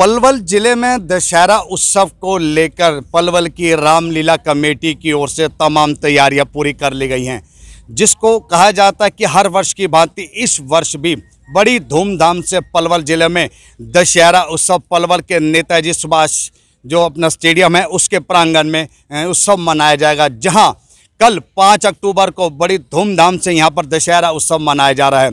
पलवल ज़िले में दशहरा उत्सव को लेकर पलवल की रामलीला कमेटी की ओर से तमाम तैयारियां पूरी कर ली गई हैं जिसको कहा जाता है कि हर वर्ष की भांति इस वर्ष भी बड़ी धूमधाम से पलवल ज़िले में दशहरा उत्सव पलवल के नेताजी सुभाष जो अपना स्टेडियम है उसके प्रांगण में उत्सव मनाया जाएगा जहाँ कल पाँच अक्टूबर को बड़ी धूमधाम से यहाँ पर दशहरा उत्सव मनाया जा रहा है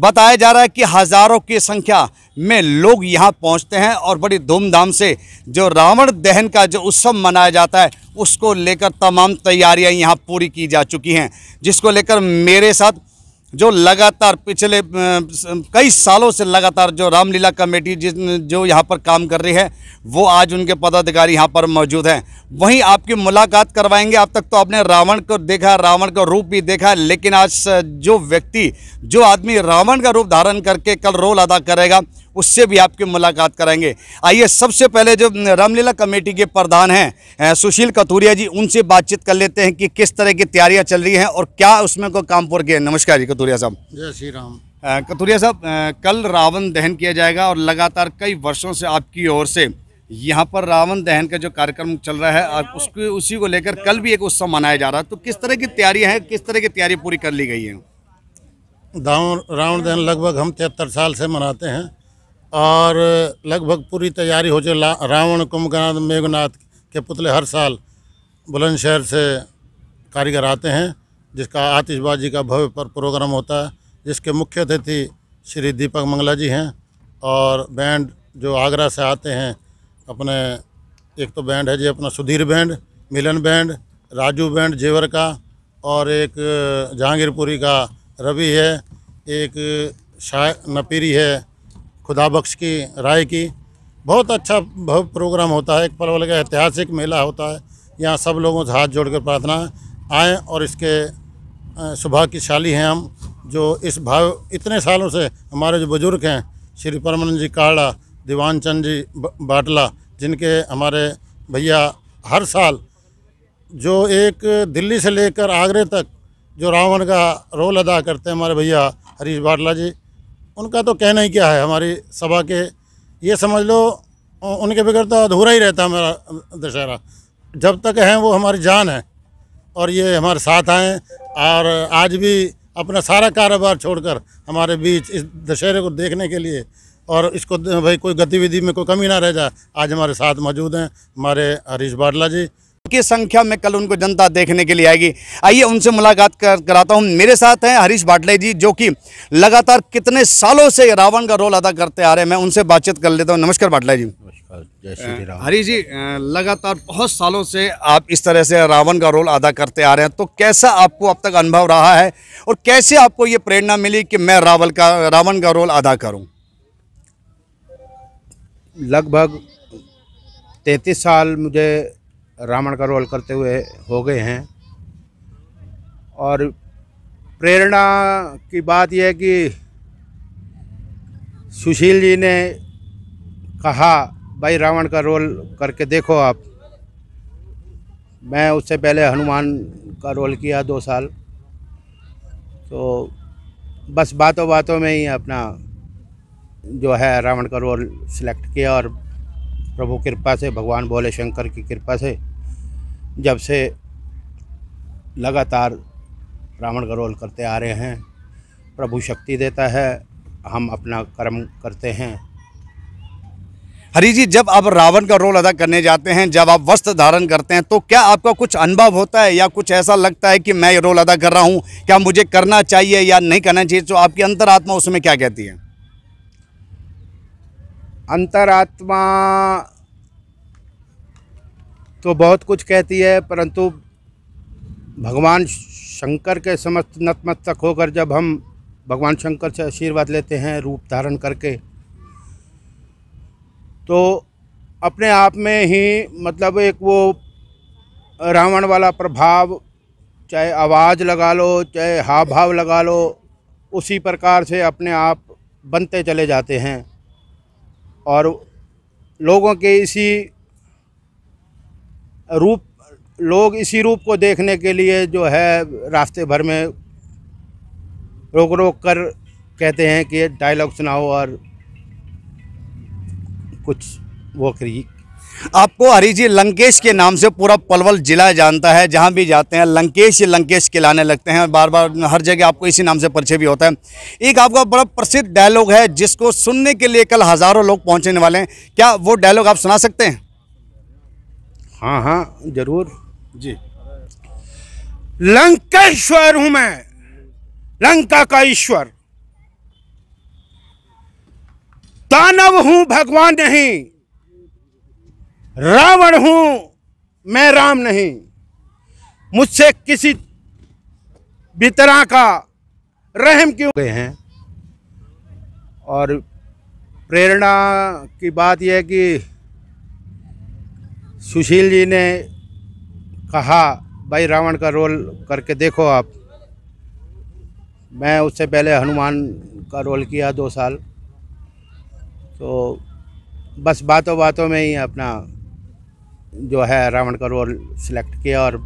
बताया जा रहा है कि हज़ारों की संख्या में लोग यहाँ पहुँचते हैं और बड़ी धूमधाम से जो रावण दहन का जो उत्सव मनाया जाता है उसको लेकर तमाम तैयारियाँ यहाँ पूरी की जा चुकी हैं जिसको लेकर मेरे साथ जो लगातार पिछले कई सालों से लगातार जो रामलीला कमेटी जिस जो यहाँ पर काम कर रही है वो आज उनके पदाधिकारी यहाँ पर मौजूद हैं वहीं आपकी मुलाकात करवाएंगे अब तक तो आपने रावण को देखा रावण का रूप भी देखा लेकिन आज जो व्यक्ति जो आदमी रावण का रूप धारण करके कल रोल अदा करेगा उससे भी आपकी मुलाकात कराएंगे आइए सबसे पहले जो रामलीला कमेटी के प्रधान हैं सुशील कथूरिया जी उनसे बातचीत कर लेते हैं कि किस तरह की तैयारियां चल रही हैं और क्या उसमें को कामपुर के नमस्कार जी कथूरिया कतुरिया साहब जय श्री राम कतुरिया साहब कल रावण दहन किया जाएगा और लगातार कई वर्षों से आपकी ओर से यहाँ पर रावण दहन का जो कार्यक्रम चल रहा है और उसी को लेकर कल भी एक उत्सव मनाया जा रहा है तो किस तरह की तैयारियाँ हैं किस तरह की तैयारी पूरी कर ली गई है रावण दहन लगभग हम तिहत्तर साल से मनाते हैं और लगभग पूरी तैयारी हो जाए रावण कुंभकर्ण मेघनाथ के पुतले हर साल बुलंदशहर से कारीगर आते हैं जिसका आतिशबाजी का भव्य पर प्रोग्राम होता है जिसके मुख्य अतिथि श्री दीपक मंगला जी हैं और बैंड जो आगरा से आते हैं अपने एक तो बैंड है जी अपना Sudhir band Milan band Raju band Jewar का और एक जहांगीरपुरी का रवि है एक शाह नपीरी है खुदाबख्श की राय की बहुत अच्छा भव्य प्रोग्राम होता है एक परवल का ऐतिहासिक मेला होता है यहाँ सब लोगों से हाथ जोड़कर प्रार्थना आएँ और इसके सौभाग्यशाली हैं हम जो इस भाव इतने सालों से हमारे जो बुज़ुर्ग हैं श्री परमानंद जी काड़ा दीवान चंद जी बाटला जिनके हमारे भैया हर साल जो एक दिल्ली से लेकर आगरे तक जो रावण का रोल अदा करते हैं हमारे भैया हरीश बाटला जी उनका तो कहना ही क्या है हमारी सभा के ये समझ लो उनके बगैर तो अधूरा ही रहता है हमारा दशहरा जब तक हैं वो हमारी जान है और ये हमारे साथ आए और आज भी अपना सारा कारोबार छोड़कर हमारे बीच इस दशहरे को देखने के लिए और इसको भाई कोई गतिविधि में कोई कमी ना रह जाए आज हमारे साथ मौजूद हैं हमारे हरीश बाटला जी की संख्या में कल उनको जनता देखने के लिए आएगी आइए उनसे मुलाकात कर, कराता हूँ मेरे साथ हैं हरीश भाटले जी जो कि लगातार कितने सालों से रावण का रोल अदा करते आ रहे हैं मैं उनसे बातचीत कर लेता हूँ नमस्कार भाटले जी नमस्कार हरीश जी लगातार बहुत सालों से आप इस तरह से रावण का रोल अदा करते आ रहे हैं तो कैसा आपको अब तक अनुभव रहा है और कैसे आपको ये प्रेरणा मिली कि मैं रावल का रावण का रोल अदा करूँ लगभग तैतीस साल मुझे रावण का रोल करते हुए हो गए हैं और प्रेरणा की बात यह है कि सुशील जी ने कहा भाई रावण का रोल करके देखो आप मैं उससे पहले हनुमान का रोल किया दो साल तो बस बातों बातों में ही अपना जो है रावण का रोल सिलेक्ट किया और प्रभु कृपा से भगवान भोले शंकर की कृपा से जब से लगातार रावण का रोल करते आ रहे हैं प्रभु शक्ति देता है हम अपना कर्म करते हैं हरी जी जब आप रावण का रोल अदा करने जाते हैं जब आप वस्त्र धारण करते हैं तो क्या आपका कुछ अनुभव होता है या कुछ ऐसा लगता है कि मैं ये रोल अदा कर रहा हूँ क्या मुझे करना चाहिए या नहीं करना चाहिए तो आपकी अंतरात्मा उसमें क्या कहती है अंतरात्मा तो बहुत कुछ कहती है परंतु भगवान शंकर के समस्त नतमस्तक होकर जब हम भगवान शंकर से आशीर्वाद लेते हैं रूप धारण करके तो अपने आप में ही मतलब एक वो रावण वाला प्रभाव चाहे आवाज़ लगा लो चाहे हाव भाव लगा लो उसी प्रकार से अपने आप बनते चले जाते हैं और लोगों के इसी रूप लोग इसी रूप को देखने के लिए जो है रास्ते भर में रोक रोक कर कहते हैं कि डायलॉग सुनाओ और कुछ वो करिए आपको हरीजी लंकेश के नाम से पूरा पलवल जिला जानता है जहां भी जाते हैं लंकेश लंकेश लाने लगते हैं बार बार हर जगह आपको इसी नाम से परिचय भी होता है एक आपका बड़ा प्रसिद्ध डायलॉग है जिसको सुनने के लिए कल हज़ारों लोग पहुंचने वाले हैं क्या वो डायलॉग आप सुना सकते हैं हाँ हाँ जरूर जी लंकेश्वर हूं मैं लंका का ईश्वर दानव हूं भगवान नहीं रावण हूं मैं राम नहीं मुझसे किसी भी तरह का रहम क्यों गए हैं और प्रेरणा की बात यह है कि सुशील जी ने कहा भाई रावण का रोल करके देखो आप मैं उससे पहले हनुमान का रोल किया दो साल तो बस बातों बातों में ही अपना जो है रावण का रोल सिलेक्ट किया और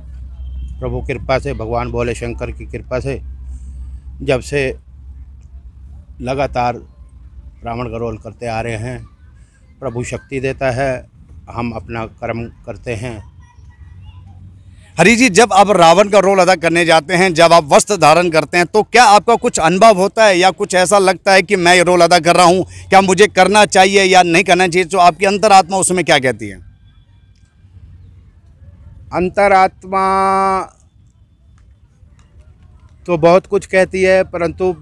प्रभु कृपा से भगवान भोले शंकर की कृपा से जब से लगातार रावण का रोल करते आ रहे हैं प्रभु शक्ति देता है हम अपना कर्म करते हैं हरी जी जब आप रावण का रोल अदा करने जाते हैं जब आप वस्त्र धारण करते हैं तो क्या आपका कुछ अनुभव होता है या कुछ ऐसा लगता है कि मैं ये रोल अदा कर रहा हूँ क्या मुझे करना चाहिए या नहीं करना चाहिए तो आपकी अंतरात्मा उसमें क्या कहती है अंतरात्मा तो बहुत कुछ कहती है परंतु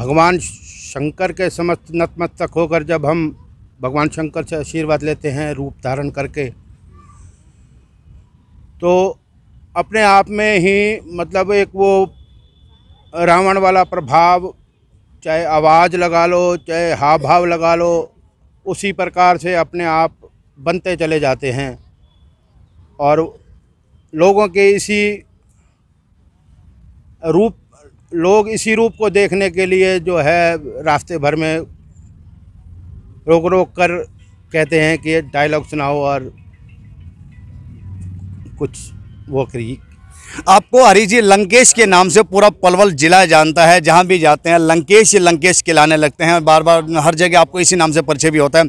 भगवान शंकर के समस्त नतमस्तक होकर जब हम भगवान शंकर से आशीर्वाद लेते हैं रूप धारण करके तो अपने आप में ही मतलब एक वो रावण वाला प्रभाव चाहे आवाज़ लगा लो चाहे हाव भाव लगा लो उसी प्रकार से अपने आप बनते चले जाते हैं और लोगों के इसी रूप लोग इसी रूप को देखने के लिए जो है रास्ते भर में रोक रोक कर कहते हैं कि डायलॉग सुनाओ और कुछ वो करिए आपको हरीजी लंकेश के नाम से पूरा पलवल जिला जानता है जहां भी जाते हैं लंकेश लंकेश कहलाने लगते हैं बार बार हर जगह आपको इसी नाम से परिचय भी होता है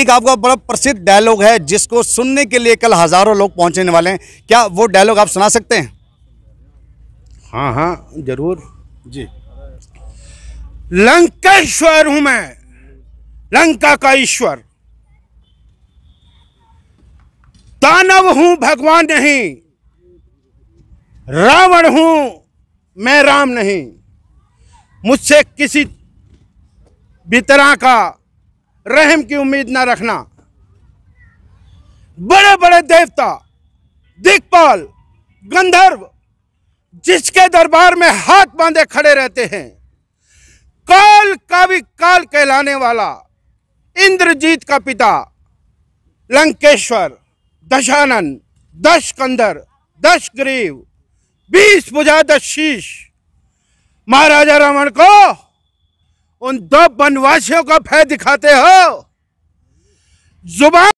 एक आपका बड़ा प्रसिद्ध डायलॉग है जिसको सुनने के लिए कल हज़ारों लोग पहुंचने वाले हैं क्या वो डायलॉग आप सुना सकते हैं हाँ हाँ जरूर जी लंकेश्वर हूँ मैं लंका का ईश्वर दानव हूं भगवान नहीं रावण हूं मैं राम नहीं मुझसे किसी भी तरह का रहम की उम्मीद ना रखना बड़े बड़े देवता दिखपाल गंधर्व जिसके दरबार में हाथ बांधे खड़े रहते हैं काल का भी काल कहलाने वाला इंद्रजीत का पिता लंकेश्वर दशानन दश कंदर दश ग्रीव बीस बुझा दशीष महाराजा रावण को उन दो वनवासियों का भय दिखाते हो जुबान